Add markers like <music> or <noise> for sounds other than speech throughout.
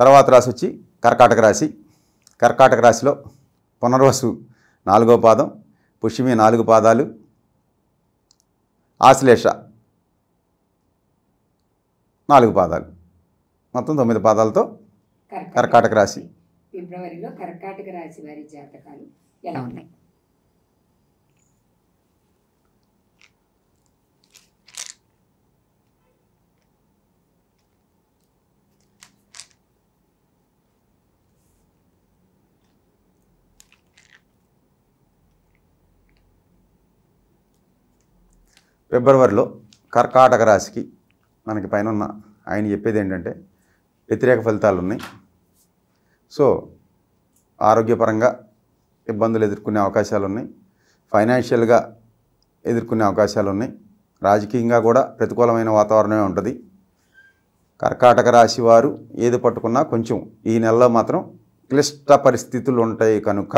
తర్వాత రాశి వచ్చి కర్కాటక రాశి కర్కాటక రాశిలో పునర్వసు నాలుగో పాదం పుష్యమి నాలుగు పాదాలు ఆశ్లేష నాలుగు పాదాలు మొత్తం తొమ్మిది పాదాలతో కర్కాటక రాశి ఫిబ్రవరిలో కర్కాటక రాశి వారి జాతకాలు ఎలా ఉన్నాయి ఫిబ్రవరిలో కర్కాటక రాశికి మనకి పైన ఉన్న ఆయన చెప్పేది ఏంటంటే వ్యతిరేక ఫలితాలు ఉన్నాయి సో ఆరోగ్యపరంగా ఇబ్బందులు ఎదుర్కొనే అవకాశాలు ఉన్నాయి ఫైనాన్షియల్గా ఎదుర్కొనే అవకాశాలు ఉన్నాయి రాజకీయంగా కూడా ప్రతికూలమైన వాతావరణమే ఉంటుంది కర్కాటక రాశి వారు ఏది పట్టుకున్నా కొంచెం ఈ నెలలో మాత్రం క్లిష్ట పరిస్థితులు ఉంటాయి కనుక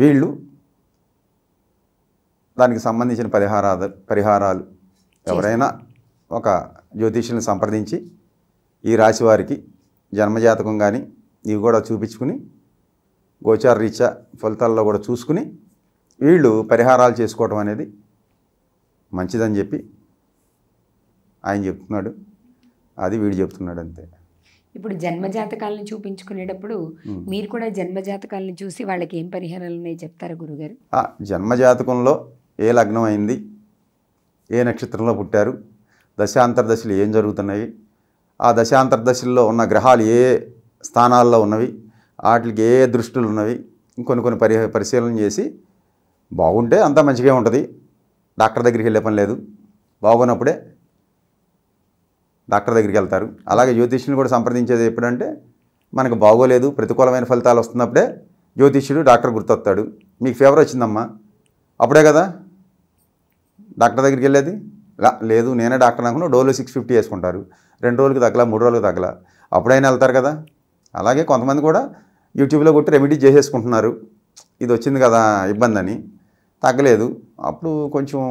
వీళ్ళు దానికి సంబంధించిన పరిహారాలు పరిహారాలు ఎవరైనా ఒక జ్యోతిష్యుని సంప్రదించి ఈ రాశి వారికి జన్మజాతకం కానీ ఇవి కూడా చూపించుకుని గోచార రీత్యా ఫలితాల్లో కూడా చూసుకుని వీళ్ళు పరిహారాలు చేసుకోవటం అనేది మంచిదని చెప్పి ఆయన చెప్తున్నాడు అది వీడు చెప్తున్నాడు అంతే ఇప్పుడు జన్మజాతకాలను చూపించుకునేటప్పుడు మీరు కూడా జన్మజాతకాలను చూసి వాళ్ళకి ఏం పరిహారాలు ఉన్నాయి చెప్తారా గురుగారు జన్మజాతకంలో ఏ లగ్నం అయింది ఏ నక్షత్రంలో పుట్టారు దశాంతర్దశలు ఏం జరుగుతున్నాయి ఆ దశాంతర్దశల్లో ఉన్న గ్రహాలు ఏ స్థానాల్లో ఉన్నవి వాటికి ఏ దృష్టిలు ఉన్నవి కొన్ని కొన్ని పరి పరిశీలన చేసి బాగుంటే అంతా మంచిగా ఉంటుంది డాక్టర్ దగ్గరికి వెళ్ళే పని లేదు బాగున్నప్పుడే డాక్టర్ దగ్గరికి వెళ్తారు అలాగే జ్యోతిష్యుని కూడా సంప్రదించేది ఎప్పుడంటే మనకు బాగోలేదు ప్రతికూలమైన ఫలితాలు వస్తున్నప్పుడే జ్యోతిష్యుడు డాక్టర్ గుర్తొస్తాడు మీకు ఫేవర్ వచ్చిందమ్మా అప్పుడే కదా డాక్టర్ దగ్గరికి వెళ్ళేది లేదు నేనే డాక్టర్ అనుకున్నా డోలో సిక్స్ ఫిఫ్టీ వేసుకుంటారు రెండు రోజులకు తగ్గల మూడు రోజులకు తగ్గల అప్పుడైనా వెళ్తారు కదా అలాగే కొంతమంది కూడా యూట్యూబ్లో కొట్టి రెమెడీ చేసేసుకుంటున్నారు ఇది వచ్చింది కదా ఇబ్బంది అని తగ్గలేదు అప్పుడు కొంచెం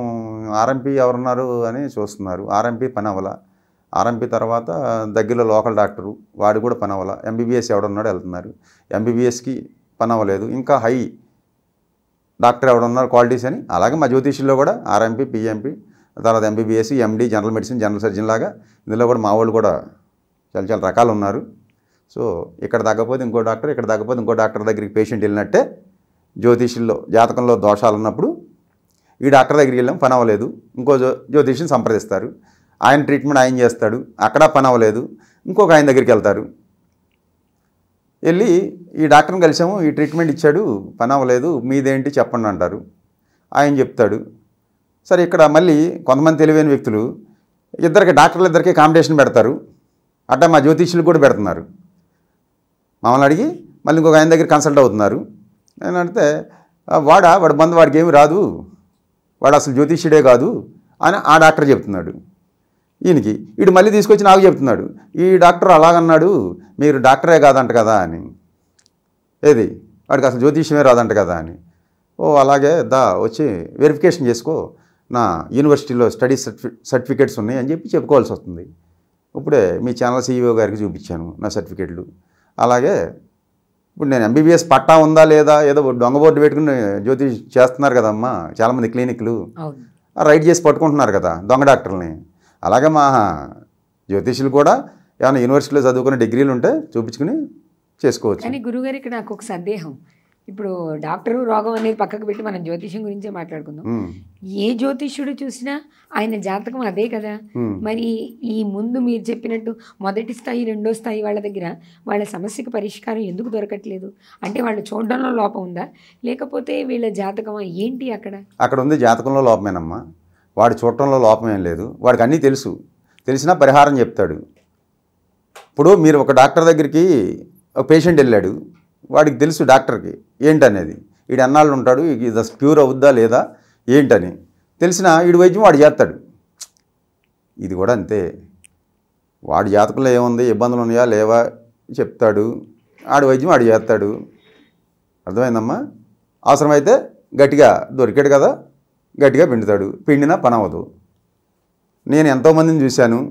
ఆర్ఎంపీ ఎవరున్నారు అని చూస్తున్నారు ఆర్ఎంపీ పని అవ్వాల ఆర్ఎంపీ తర్వాత దగ్గరలో లోకల్ డాక్టరు వాడు కూడా పని అవ్వాల ఎంబీబీఎస్ ఎవడున్నాడో వెళ్తున్నారు ఎంబీబీఎస్కి పని అవ్వలేదు ఇంకా హై డాక్టర్ ఎవడున్నారు క్వాలిటీస్ అని అలాగే మా జ్యోతిష్యుల్లో కూడా ఆర్ఎంపీ పిఎంపి తర్వాత MBBS MD general medicine general surgeon లాగా ఇందులో కూడా మా వాళ్ళు కూడా చాలా చాలా రకాలు ఉన్నారు సో ఇక్కడ తగ్గపోతే ఇంకో డాక్టర్ ఇక్కడ తగ్గపోతే ఇంకో డాక్టర్ దగ్గరికి పేషెంట్ వెళ్ళినట్టే జ్యోతిష్యుల్లో జాతకంలో దోషాలు ఉన్నప్పుడు ఈ డాక్టర్ దగ్గరికి వెళ్ళాం పని అవ్వలేదు ఇంకో జ్యోతిష్యుని సంప్రదిస్తారు ఆయన ట్రీట్మెంట్ ఆయన చేస్తాడు అక్కడ పని అవ్వలేదు ఇంకొక ఆయన దగ్గరికి వెళ్తారు వెళ్ళి ఈ డాక్టర్ని కలిసాము ఈ ట్రీట్మెంట్ ఇచ్చాడు పని అవ్వలేదు మీదేంటి చెప్పండి అంటారు ఆయన చెప్తాడు సరే ఇక్కడ మళ్ళీ కొంతమంది తెలివైన వ్యక్తులు ఇద్దరికి డాక్టర్లు ఇద్దరికి కాంపిటీషన్ పెడతారు అట్ట మా జ్యోతిష్యులు కూడా పెడుతున్నారు మమ్మల్ని అడిగి మళ్ళీ ఇంకొక ఆయన దగ్గర కన్సల్ట్ అవుతున్నారు నేను వాడ వాడా వాడు బంధు వాడికి ఏమి రాదు వాడు అసలు జ్యోతిష్యుడే కాదు అని ఆ డాక్టర్ చెప్తున్నాడు ఈయనకి వీడు మళ్ళీ తీసుకొచ్చి నాకు చెప్తున్నాడు ఈ డాక్టర్ అలాగన్నాడు మీరు డాక్టరే కాదంట కదా అని ఏది వాడికి అసలు జ్యోతిష్యమే రాదంట కదా అని ఓ అలాగే దా వచ్చి వెరిఫికేషన్ చేసుకో నా యూనివర్సిటీలో స్టడీ సర్టిఫికేట్స్ ఉన్నాయి అని చెప్పి చెప్పుకోవాల్సి వస్తుంది ఇప్పుడే మీ ఛానల్ సీఈఓ గారికి చూపించాను నా సర్టిఫికేట్లు అలాగే ఇప్పుడు నేను ఎంబీబీఎస్ పట్టా ఉందా లేదా ఏదో దొంగ బోర్డు పెట్టుకుని జ్యోతిష్ చేస్తున్నారు కదమ్మా చాలామంది క్లినిక్లు రైట్ చేసి పట్టుకుంటున్నారు కదా దొంగ డాక్టర్ని అలాగే మా జ్యోతిష్యులు కూడా ఏమైనా యూనివర్సిటీలో చదువుకునే డిగ్రీలు ఉంటే చూపించుకుని చేసుకోవచ్చు కానీ గురుగారు ఇక్కడ నాకు ఒక సందేహం ఇప్పుడు డాక్టరు రోగం అనేది పక్కకు పెట్టి మనం జ్యోతిష్యం గురించే మాట్లాడుకుందాం ఏ జ్యోతిష్యుడు చూసినా ఆయన జాతకం అదే కదా మరి ఈ ముందు మీరు చెప్పినట్టు మొదటి స్థాయి రెండో స్థాయి వాళ్ళ దగ్గర వాళ్ళ సమస్యకు పరిష్కారం ఎందుకు దొరకట్లేదు అంటే వాళ్ళు చూడడంలో లోపం ఉందా లేకపోతే వీళ్ళ జాతకం ఏంటి అక్కడ అక్కడ ఉంది జాతకంలో లోపమేనమ్మా వాడు చూడటంలో లోపమేం లేదు వాడికి అన్నీ తెలుసు తెలిసినా పరిహారం చెప్తాడు ఇప్పుడు మీరు ఒక డాక్టర్ దగ్గరికి ఒక పేషెంట్ వెళ్ళాడు వాడికి తెలుసు డాక్టర్కి ఏంటనేది వీడు అన్నాళ్ళు ఉంటాడు ఇది ప్యూర్ అవుద్దా లేదా ఏంటని తెలిసిన వీడి వైద్యం వాడు చేస్తాడు ఇది కూడా అంతే వాడి జాతకంలో ఏముంది ఇబ్బందులు ఉన్నాయా లేవా చెప్తాడు ఆడి వైద్యం ఆడు చేస్తాడు అర్థమైందమ్మా అవసరమైతే గట్టిగా దొరికాడు కదా గట్టిగా పిండుతాడు పిండినా పని అవ్వదు నేను ఎంతోమందిని చూశాను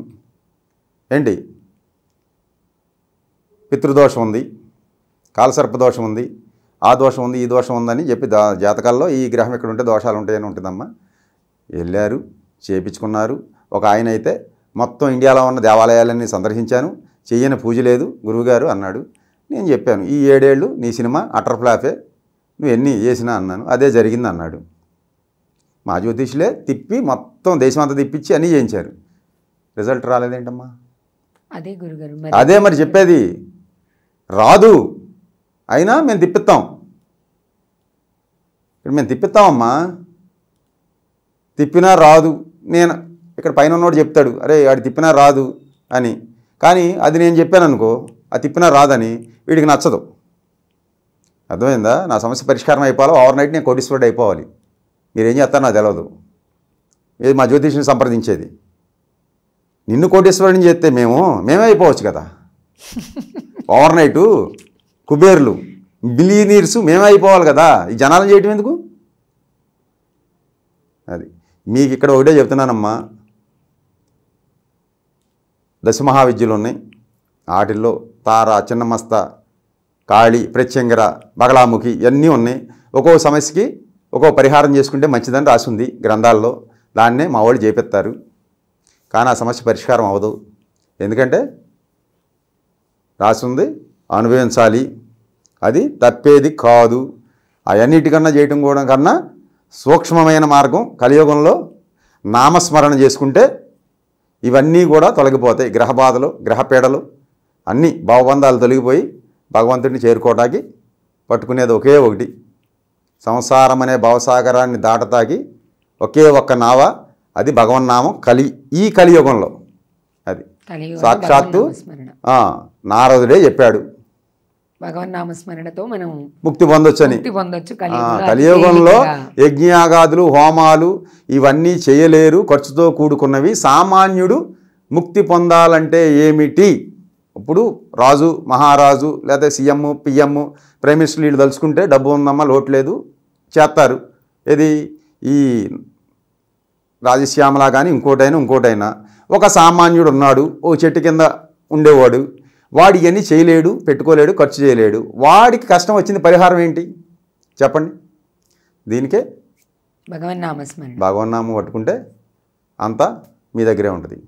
ఏంటి పితృదోషం ఉంది కాలసర్ప దోషం ఉంది ఆ దోషం ఉంది ఈ దోషం ఉందని చెప్పి దా జాతకాల్లో ఈ గ్రహం ఇక్కడ ఉంటే దోషాలు ఉంటాయని ఉంటుందమ్మా వెళ్ళారు చేపించుకున్నారు ఒక ఆయన అయితే మొత్తం ఇండియాలో ఉన్న దేవాలయాలన్నీ సందర్శించాను చెయ్యని పూజ లేదు గురువుగారు అన్నాడు నేను చెప్పాను ఈ ఏడేళ్ళు నీ సినిమా అటర్ ఫ్లాఫే నువ్వు ఎన్ని చేసినా అన్నాను అదే జరిగింది అన్నాడు మా జ్యోతిష్లే తిప్పి మొత్తం దేశమంతా తిప్పించి అన్నీ చేయించారు రిజల్ట్ రాలేదేంటమ్మా అదే గురుగారు అదే మరి చెప్పేది రాదు అయినా మేము తిప్పిస్తాం ఇక్కడ మేము తిప్పిస్తామమ్మా తిప్పినా రాదు నేను ఇక్కడ పైన ఉన్నోడు చెప్తాడు అరే వాడు తిప్పినా రాదు అని కానీ అది నేను చెప్పాను అనుకో అది తిప్పినా రాదని వీడికి నచ్చదు అర్థమైందా నా సమస్య పరిష్కారం అయిపోవాలి ఓవర్ నైట్ నేను కోటీశ్వరుడు అయిపోవాలి మీరేం చేస్తారో నాకు తెలియదు ఇది మా జ్యోతిష్ని సంప్రదించేది నిన్ను కోటీశ్వరుడిని చేస్తే మేము మేమే అయిపోవచ్చు కదా <laughs> ఓవర్ నైటు కుబేర్లు బిలియనీర్స్ మేమే అయిపోవాలి కదా ఈ జనాలు చేయటం ఎందుకు అది మీకు ఇక్కడ ఒకటే చెప్తున్నానమ్మా దశ మహావిద్యలు ఉన్నాయి వాటిల్లో తార చిన్నమస్త కాళి ప్రత్యంగర బగళాముఖి ఇవన్నీ ఉన్నాయి ఒక్కో సమస్యకి ఒక్కో పరిహారం చేసుకుంటే మంచిదని రాసింది గ్రంథాల్లో దాన్నే మా వాళ్ళు చేపెత్తారు కానీ ఆ సమస్య పరిష్కారం అవ్వదు ఎందుకంటే రాసింది అనుభవించాలి అది తప్పేది కాదు అవన్నిటికన్నా చేయటం కూడా కన్నా సూక్ష్మమైన మార్గం కలియుగంలో నామస్మరణ చేసుకుంటే ఇవన్నీ కూడా తొలగిపోతాయి గ్రహ బాధలు గ్రహపీడలు అన్నీ భావబంధాలు తొలగిపోయి భగవంతుడిని చేరుకోవడానికి పట్టుకునేది ఒకే ఒకటి సంసారం అనే భావసాగరాన్ని దాటతాకి ఒకే ఒక్క నావ అది భగవన్నామం కలి ఈ కలియుగంలో అది సాక్షాత్తు నారదుడే చెప్పాడు భగవన్ నామస్మరణతో మనం ముక్తి పొందొచ్చని అని కలియుగంలో యజ్ఞయాగాదులు హోమాలు ఇవన్నీ చేయలేరు ఖర్చుతో కూడుకున్నవి సామాన్యుడు ముక్తి పొందాలంటే ఏమిటి ఇప్పుడు రాజు మహారాజు లేదా సీఎం పిఎం ప్రైమ్ మినిస్టర్ వీళ్ళు తలుచుకుంటే డబ్బు ఉందమ్మా లోట్లేదు చేస్తారు ఇది ఈ రాజశ్యామలా కానీ ఇంకోటైనా ఇంకోటైనా ఒక సామాన్యుడు ఉన్నాడు ఓ చెట్టు కింద ఉండేవాడు వాడు ఇవన్నీ చేయలేడు పెట్టుకోలేడు ఖర్చు చేయలేడు వాడికి కష్టం వచ్చింది పరిహారం ఏంటి చెప్పండి దీనికే భగవన్ నామస్మరణ భగవన్ నామం పట్టుకుంటే అంతా మీ దగ్గరే ఉంటుంది